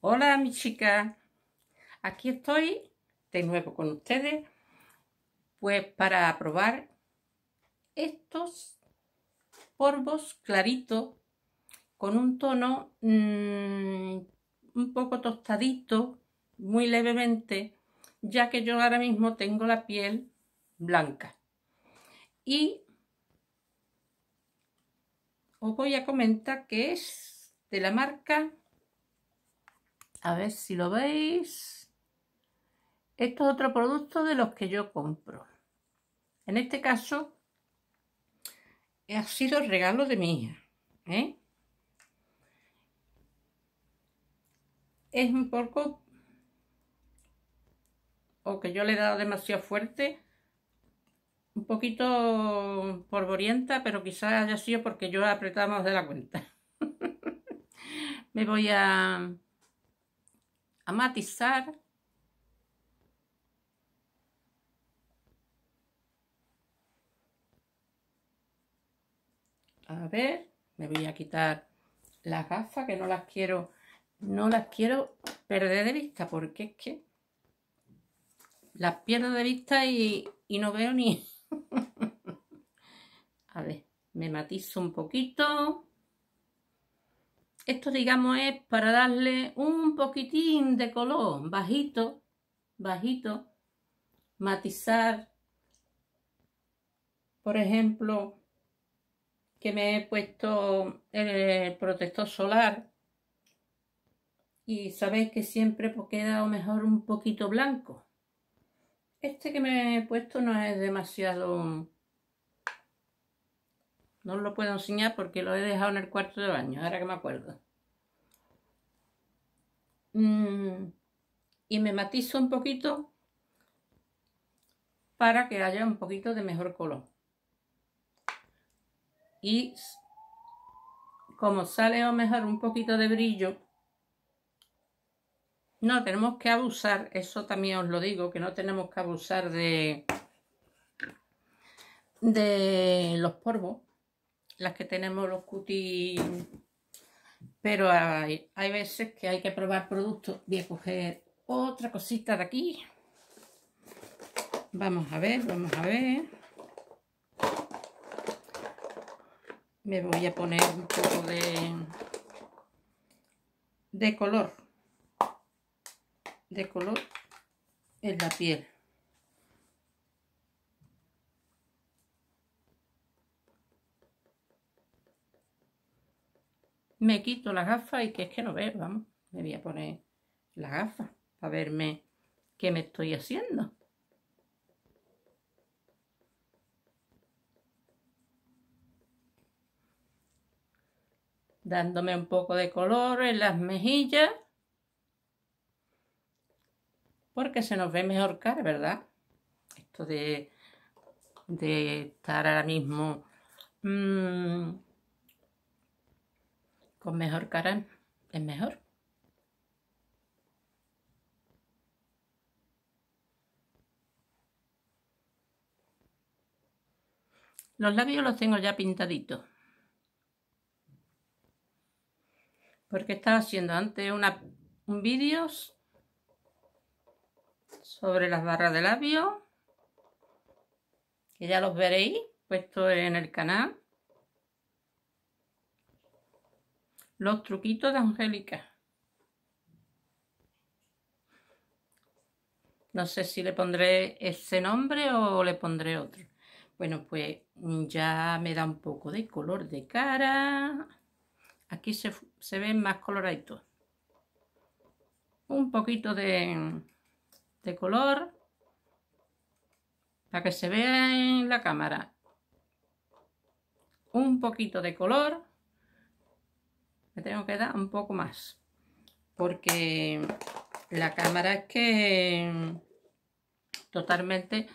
Hola mi chica, aquí estoy de nuevo con ustedes pues para probar estos polvos claritos con un tono mm, un poco tostadito, muy levemente, ya que yo ahora mismo tengo la piel blanca. Y os voy a comentar que es de la marca a ver si lo veis. Esto es otro producto de los que yo compro. En este caso, ha sido el regalo de mi hija. ¿eh? Es un poco... O que yo le he dado demasiado fuerte. Un poquito porvorienta, pero quizás haya sido porque yo apretamos de la cuenta. Me voy a a matizar. A ver, me voy a quitar las gafas que no las quiero, no las quiero perder de vista porque es que las pierdo de vista y, y no veo ni... a ver, me matizo un poquito. Esto, digamos, es para darle un poquitín de color, bajito, bajito, matizar. Por ejemplo, que me he puesto el protector solar y sabéis que siempre pues, queda mejor un poquito blanco. Este que me he puesto no es demasiado no lo puedo enseñar porque lo he dejado en el cuarto de baño, ahora que me acuerdo. Mm, y me matizo un poquito para que haya un poquito de mejor color. Y como sale o mejor un poquito de brillo, no tenemos que abusar, eso también os lo digo, que no tenemos que abusar de, de los polvos, las que tenemos los cutis, pero hay, veces que hay que probar productos. Voy a coger otra cosita de aquí. Vamos a ver, vamos a ver. Me voy a poner un poco de, de color. De color en la piel. me quito las gafas y que es que no veo, vamos, me voy a poner las gafas para verme qué me estoy haciendo. Dándome un poco de color en las mejillas. Porque se nos ve mejor cara, ¿verdad? Esto de, de estar ahora mismo mmm, con mejor cara es mejor. Los labios los tengo ya pintaditos. Porque estaba haciendo antes una, un vídeo sobre las barras de labios. Que ya los veréis puesto en el canal. Los truquitos de Angélica. No sé si le pondré ese nombre o le pondré otro. Bueno, pues mm, ya me da un poco de color de cara. Aquí se, se ven más coloraditos. Un poquito de, de color para que se vea en la cámara. Un poquito de color tengo que dar un poco más porque la cámara es que totalmente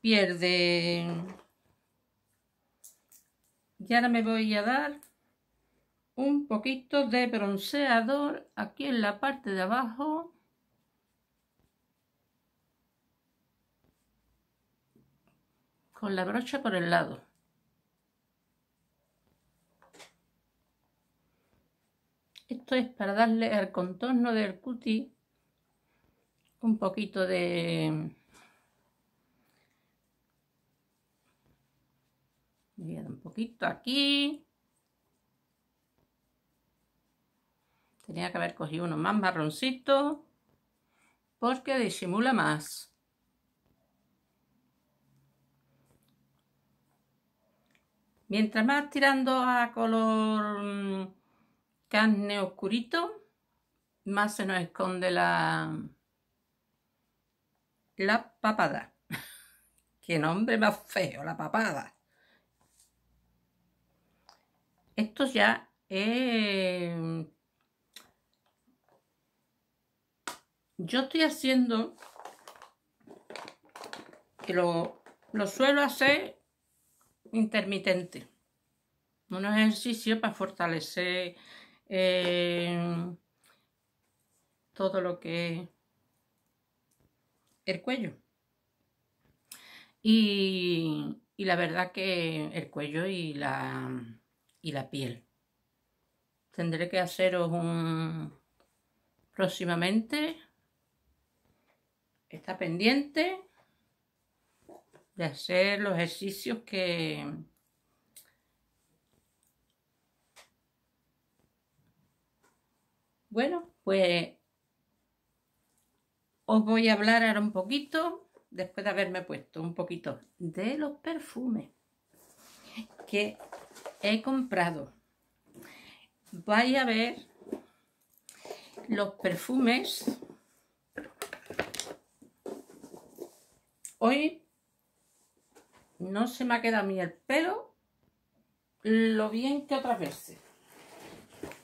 pierde y ahora me voy a dar un poquito de bronceador aquí en la parte de abajo con la brocha por el lado Esto es para darle al contorno del cuti un poquito de... Voy a un poquito aquí. Tenía que haber cogido uno más marroncito porque disimula más. Mientras más tirando a color mm, carne oscurito, más se nos esconde la, la papada. Qué nombre más feo, la papada. Esto ya es... Yo estoy haciendo que lo, lo suelo hacer intermitente. Un ejercicio para fortalecer Em, todo lo que el cuello. Y, y, la verdad que el cuello y la, y la piel. Tendré que haceros un próximamente. Está pendiente de hacer los ejercicios que, Bueno, pues os voy a hablar ahora un poquito, después de haberme puesto un poquito de los perfumes que he comprado. Vais a ver los perfumes. Hoy no se me ha quedado mí el pelo lo bien que otras veces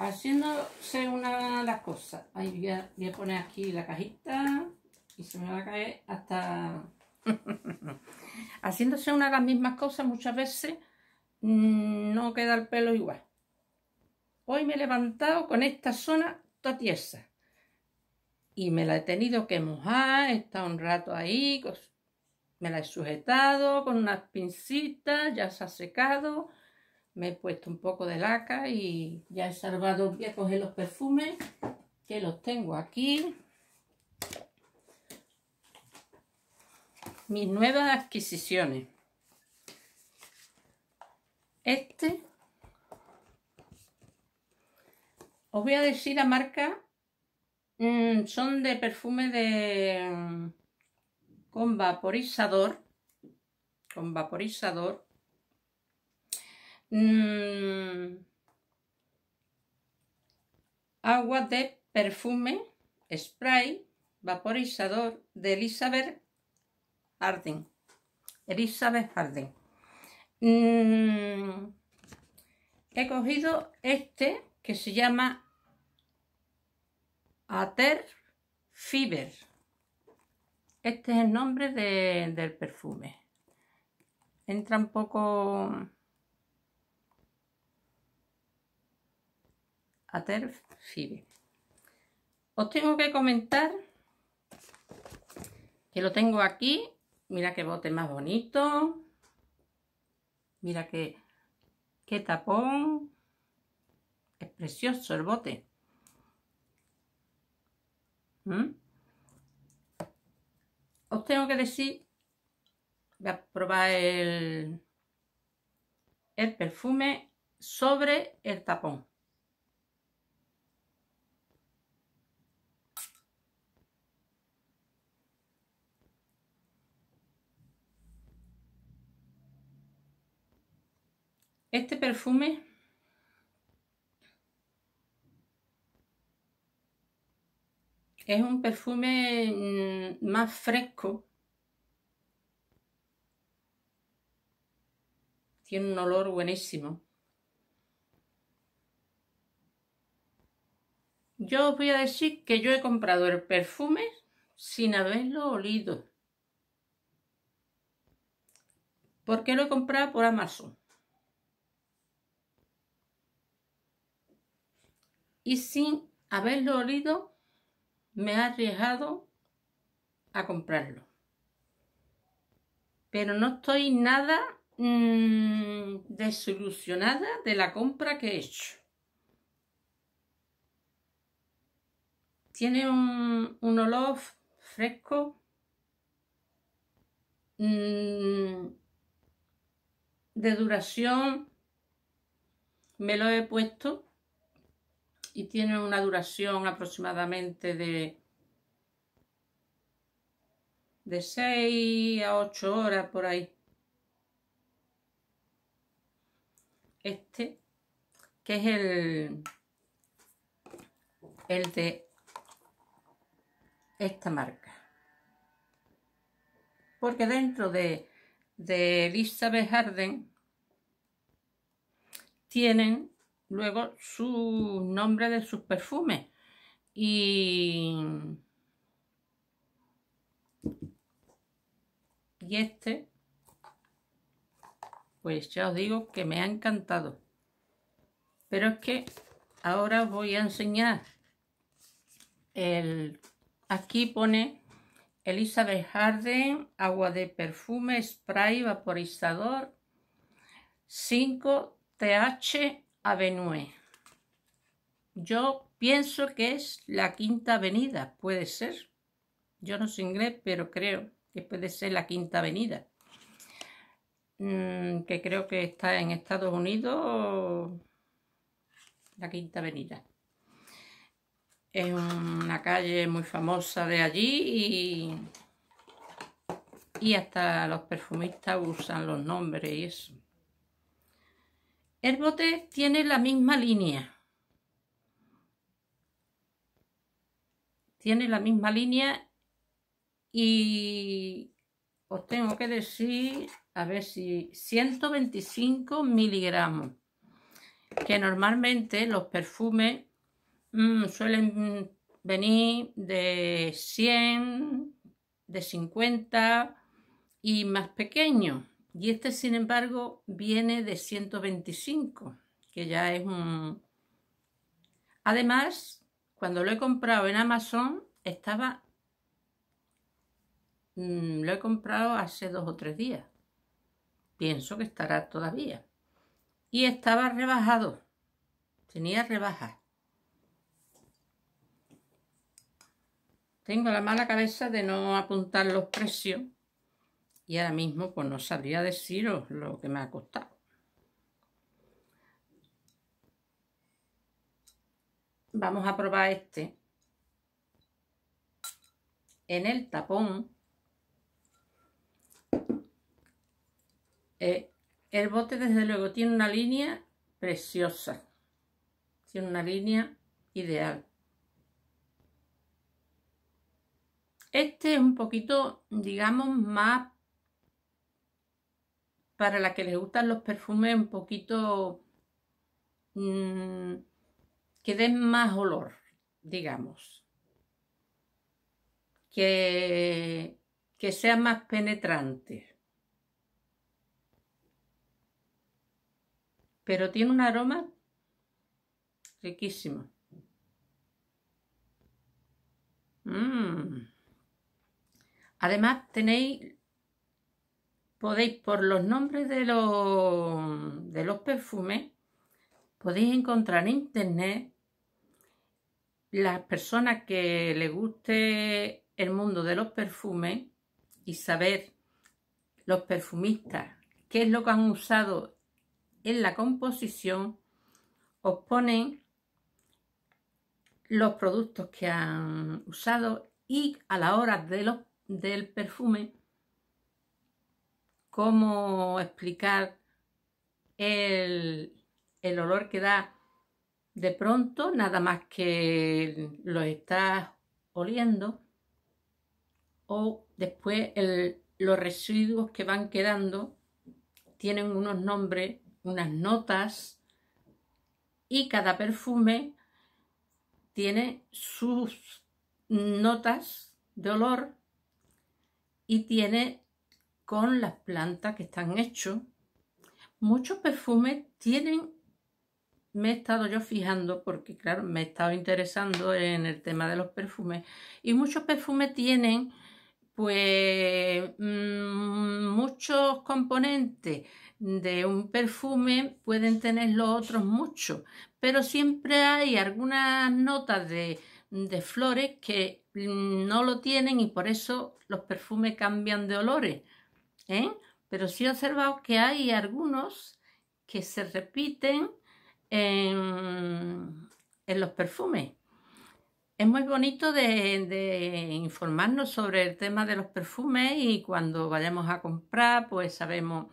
haciéndose una de las cosas. Ahí voy a, poner aquí la cajita y se me va a caer hasta... haciéndose una de las mismas cosas muchas veces mm, no queda el pelo igual. Hoy me he levantado con esta zona toda tiesa y me la he tenido que mojar, he estado un rato ahí, me la he sujetado con unas pincitas, ya se ha secado me he puesto un poco de laca y ya he salvado, voy a coger los perfumes que los tengo aquí. Mis nuevas adquisiciones. Este. Os voy a decir la marca. Mm, son de perfume de... Mm, con vaporizador. Con vaporizador Mm. Agua de perfume, spray, vaporizador de Elizabeth Arden. Elizabeth Arden. Mm. He cogido este que se llama Ater Fiber. Este es el nombre del perfume. Entra un poco Ater Fibe. Os tengo que comentar que lo tengo aquí. Mira qué bote más bonito. Mira qué, qué tapón. Es precioso el bote. ¿Mm? Os tengo que decir, voy a probar el, el perfume sobre el tapón. Este perfume es un perfume mm, más fresco. Tiene un olor buenísimo. Yo os voy a decir que yo he comprado el perfume sin haberlo olido. porque lo he comprado por Amazon? y sin haberlo olido me he arriesgado a comprarlo. Pero no estoy nada mm, desilusionada de la compra que he hecho. Tiene un, un olor fresco. Mm, de duración me lo he puesto y tiene una duración aproximadamente de de 6 a 8 horas por ahí. Este, que es el, el de esta marca. Porque dentro de, de Elizabeth Harden tienen luego su nombre de sus perfumes y y este pues ya os digo que me ha encantado pero es que ahora os voy a enseñar el aquí pone Elizabeth Harden agua de perfume spray vaporizador 5 TH Avenue. Yo pienso que es la Quinta Avenida, puede ser. Yo no soy inglés, pero creo que puede ser la Quinta Avenida. Mm, que creo que está en Estados Unidos, la Quinta Avenida. Es una calle muy famosa de allí y, y hasta los perfumistas usan los nombres y eso. El bote tiene la misma línea. Tiene la misma línea y os tengo que decir, a ver si 125 miligramos, que normalmente los perfumes mm, suelen venir de 100, de 50 y más pequeños. Y este, sin embargo, viene de 125, que ya es un... Además, cuando lo he comprado en Amazon, estaba... Mm, lo he comprado hace dos o tres días. Pienso que estará todavía. Y estaba rebajado. Tenía rebaja. Tengo la mala cabeza de no apuntar los precios y ahora mismo pues no sabría deciros lo que me ha costado. Vamos a probar este en el tapón. Eh, el bote desde luego tiene una línea preciosa, tiene una línea ideal. Este es un poquito, digamos, más para la que les gustan los perfumes un poquito mm, que den más olor, digamos. Que, que sea más penetrante. Pero tiene un aroma riquísimo. Mm. Además tenéis podéis, por los nombres de los, de los perfumes, podéis encontrar en internet las personas que les guste el mundo de los perfumes y saber los perfumistas qué es lo que han usado en la composición, os ponen los productos que han usado y a la hora del perfume cómo explicar el, olor que da de pronto, nada más que lo estás oliendo, o después los residuos que van quedando tienen unos nombres, unas notas, y cada perfume tiene sus notas de olor y tiene con las plantas que están hechos. Muchos perfumes tienen, me he estado yo fijando, porque claro, me he estado interesando en el tema de los perfumes, y muchos perfumes tienen pues mm, muchos componentes de un perfume pueden tener los otros muchos, pero siempre hay algunas notas de, de flores que mm, no lo tienen y por eso los perfumes cambian de olores. ¿eh? pero sí he observado que hay algunos que se repiten en, los perfumes. Es muy bonito de, informarnos sobre el tema de los perfumes y cuando vayamos a comprar, pues sabemos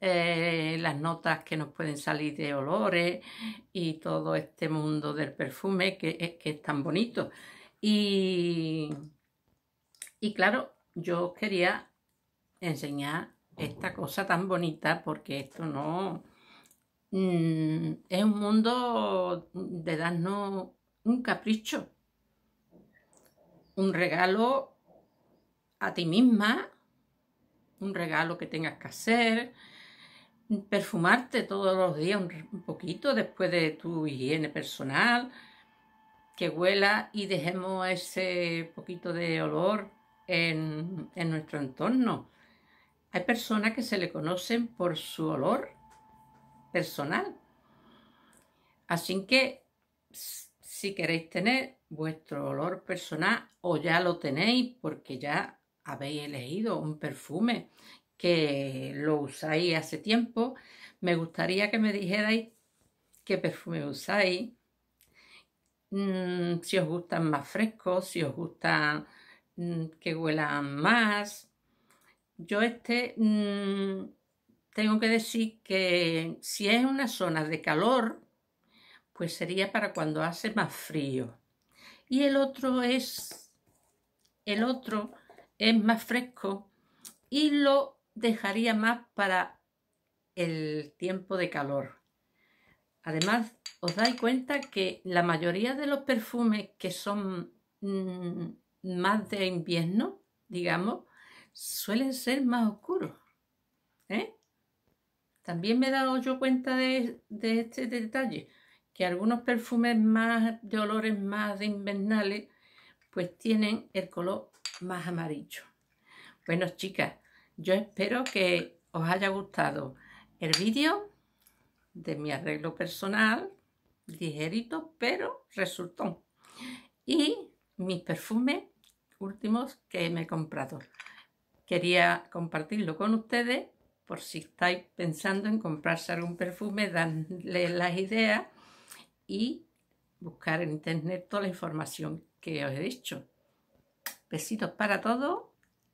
eh, las notas que nos pueden salir de olores y todo este mundo del perfume que, que es tan bonito. Y, y claro, yo quería enseñar esta cosa tan bonita porque esto no mm, es un mundo de darnos un capricho, un regalo a ti misma, un regalo que tengas que hacer, perfumarte todos los días un, poquito después de tu higiene personal, que huela y dejemos ese poquito de olor en nuestro entorno hay personas que se le conocen por su olor personal. Así que si queréis tener vuestro olor personal o ya lo tenéis porque ya habéis elegido un perfume que lo usáis hace tiempo, me gustaría que me dijerais qué perfume usáis, mm, si os gustan más frescos, si os gustan mm, que huelan más, yo este mm, tengo que decir que si es una zona de calor, pues sería para cuando hace más frío. Y el otro es, el otro es más fresco y lo dejaría más para el tiempo de calor. Además, os dais cuenta que la mayoría de los perfumes que son mm, más de invierno, digamos, suelen ser más oscuros. ¿eh? También me he dado yo cuenta de, este detalle, que algunos perfumes más de olores más invernales, pues tienen el color más amarillo. Bueno, chicas, yo espero que os haya gustado el vídeo de mi arreglo personal, ligerito, pero resultó. Y mis perfumes últimos que me he comprado quería compartirlo con ustedes por si estáis pensando en comprarse algún perfume, darle las ideas y buscar en internet toda la información que os he dicho. Besitos para todos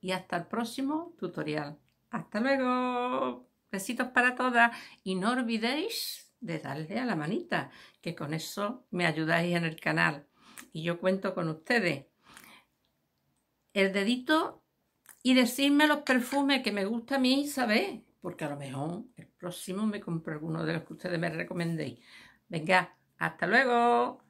y hasta el próximo tutorial. ¡Hasta luego! Besitos para todas y no olvidéis de darle a la manita, que con eso me ayudáis en el canal. Y yo cuento con ustedes. El dedito y decirme los perfumes que me gusta a mí, ¿sabéis? Porque a lo mejor el próximo me compro alguno de los que ustedes me recomendéis. Venga, hasta luego.